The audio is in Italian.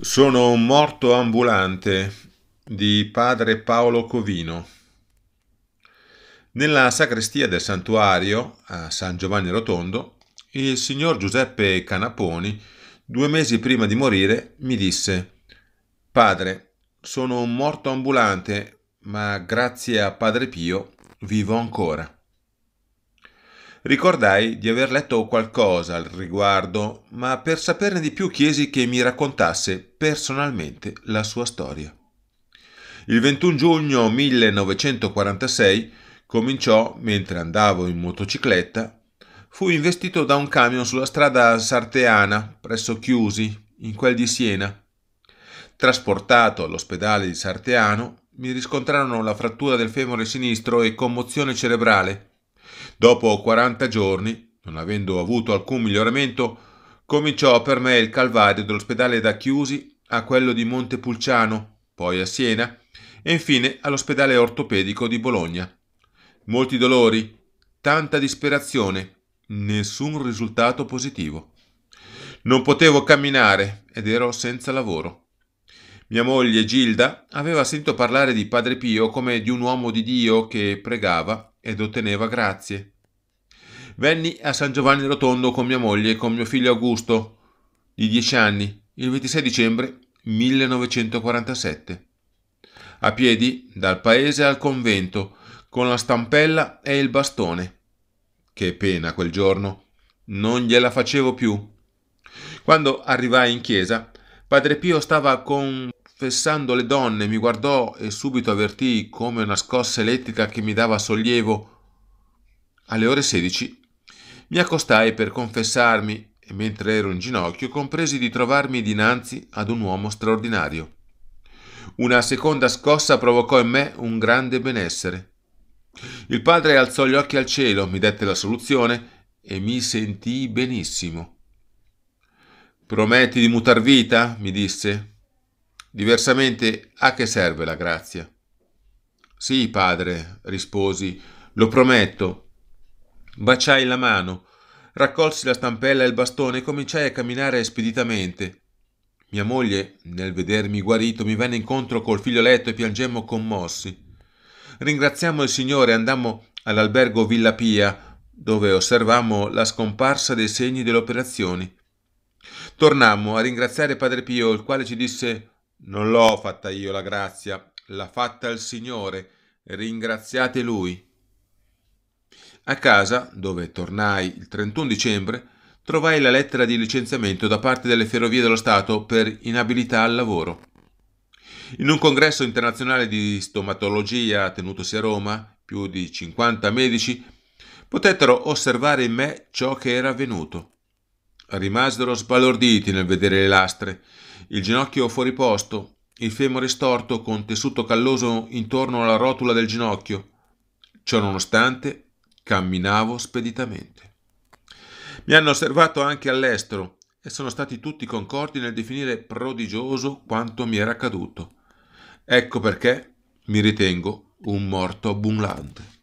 Sono un morto ambulante di padre Paolo Covino. Nella sacrestia del santuario a San Giovanni Rotondo, il signor Giuseppe Canaponi, due mesi prima di morire, mi disse: Padre, sono un morto ambulante, ma grazie a Padre Pio vivo ancora. Ricordai di aver letto qualcosa al riguardo, ma per saperne di più chiesi che mi raccontasse personalmente la sua storia. Il 21 giugno 1946 cominciò, mentre andavo in motocicletta, fui investito da un camion sulla strada sarteana, presso Chiusi, in quel di Siena. Trasportato all'ospedale di Sarteano, mi riscontrarono la frattura del femore sinistro e commozione cerebrale Dopo 40 giorni, non avendo avuto alcun miglioramento, cominciò per me il calvario dell'ospedale da Chiusi a quello di Montepulciano, poi a Siena e infine all'ospedale ortopedico di Bologna. Molti dolori, tanta disperazione, nessun risultato positivo. Non potevo camminare ed ero senza lavoro. Mia moglie Gilda aveva sentito parlare di Padre Pio come di un uomo di Dio che pregava ed otteneva grazie. Venni a San Giovanni Rotondo con mia moglie e con mio figlio Augusto, di dieci anni, il 26 dicembre 1947. A piedi, dal paese al convento, con la stampella e il bastone. Che pena quel giorno, non gliela facevo più. Quando arrivai in chiesa, Padre Pio stava con Fessando le donne mi guardò e subito avvertì come una scossa elettrica che mi dava sollievo. Alle ore 16 mi accostai per confessarmi e mentre ero in ginocchio compresi di trovarmi dinanzi ad un uomo straordinario. Una seconda scossa provocò in me un grande benessere. Il padre alzò gli occhi al cielo, mi dette la soluzione e mi sentii benissimo. Prometti di mutar vita? mi disse. Diversamente a che serve la grazia? Sì, padre, risposi, lo prometto. Baciai la mano, raccolsi la stampella e il bastone e cominciai a camminare speditamente. Mia moglie, nel vedermi guarito, mi venne incontro col figlioletto e piangemmo commossi. Ringraziamo il Signore e andammo all'albergo Villa Pia, dove osservammo la scomparsa dei segni delle operazioni. Tornammo a ringraziare Padre Pio, il quale ci disse non l'ho fatta io la grazia, l'ha fatta il Signore, ringraziate Lui. A casa, dove tornai il 31 dicembre, trovai la lettera di licenziamento da parte delle Ferrovie dello Stato per inabilità al lavoro. In un congresso internazionale di stomatologia tenutosi a Roma, più di 50 medici potettero osservare in me ciò che era avvenuto. Rimasero sbalorditi nel vedere le lastre, il ginocchio fuori posto, il femore storto con tessuto calloso intorno alla rotula del ginocchio. Ciononostante, camminavo speditamente. Mi hanno osservato anche all'estero e sono stati tutti concordi nel definire prodigioso quanto mi era accaduto. Ecco perché mi ritengo un morto abbondante.